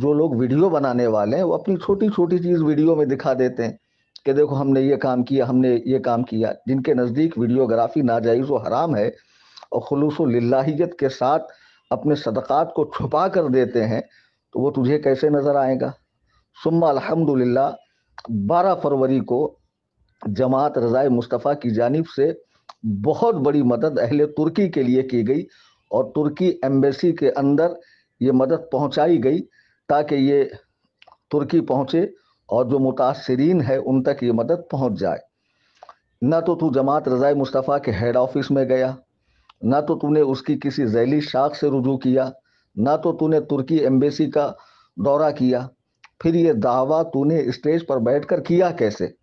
जो लोग वीडियो बनाने वाले हैं वो अपनी छोटी छोटी चीज़ वीडियो में दिखा देते हैं कि देखो हमने ये काम किया हमने ये काम किया जिनके नज़दीक वीडियोग्राफी नाजायज़ व हराम है और खलूस लाहीत के साथ अपने सदक़ात को छुपा कर देते हैं तो वो तुझे कैसे नज़र आएगा सुम्मा अलहमदिल्ला बारह फरवरी को जमात रज़ाए मुस्तफ़ा की जानब से बहुत बड़ी मदद अहल तुर्की के लिए की गई और तुर्की एम्बेसी के अंदर ये मदद पहुंचाई गई ताकि ये तुर्की पहुँचे और जो मुतासरीन है उन तक ये मदद पहुँच जाए ना तो तू जमात रज़ा मुस्तफ़ा के हेड ऑफिस में गया ना तो तूने उसकी किसी जैली शाख से रुजू किया ना तो तूने तुर्की एम्बेसी का दौरा किया फिर ये दावा तूने स्टेज पर बैठकर किया कैसे